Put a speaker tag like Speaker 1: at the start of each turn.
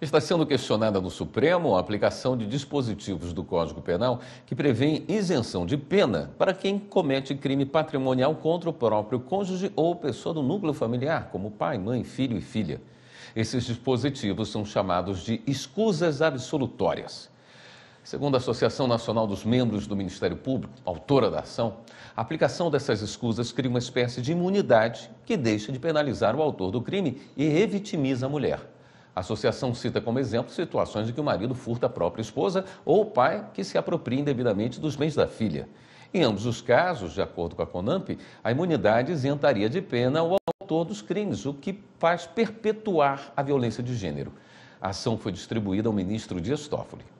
Speaker 1: Está sendo questionada no Supremo a aplicação de dispositivos do Código Penal que prevêem isenção de pena para quem comete crime patrimonial contra o próprio cônjuge ou pessoa do núcleo familiar, como pai, mãe, filho e filha. Esses dispositivos são chamados de escusas absolutórias. Segundo a Associação Nacional dos Membros do Ministério Público, autora da ação, a aplicação dessas escusas cria uma espécie de imunidade que deixa de penalizar o autor do crime e revitimiza a mulher. A associação cita como exemplo situações em que o marido furta a própria esposa ou o pai que se apropria indevidamente dos bens da filha. Em ambos os casos, de acordo com a CONAMP, a imunidade isentaria de pena o autor dos crimes, o que faz perpetuar a violência de gênero. A ação foi distribuída ao ministro Dias Toffoli.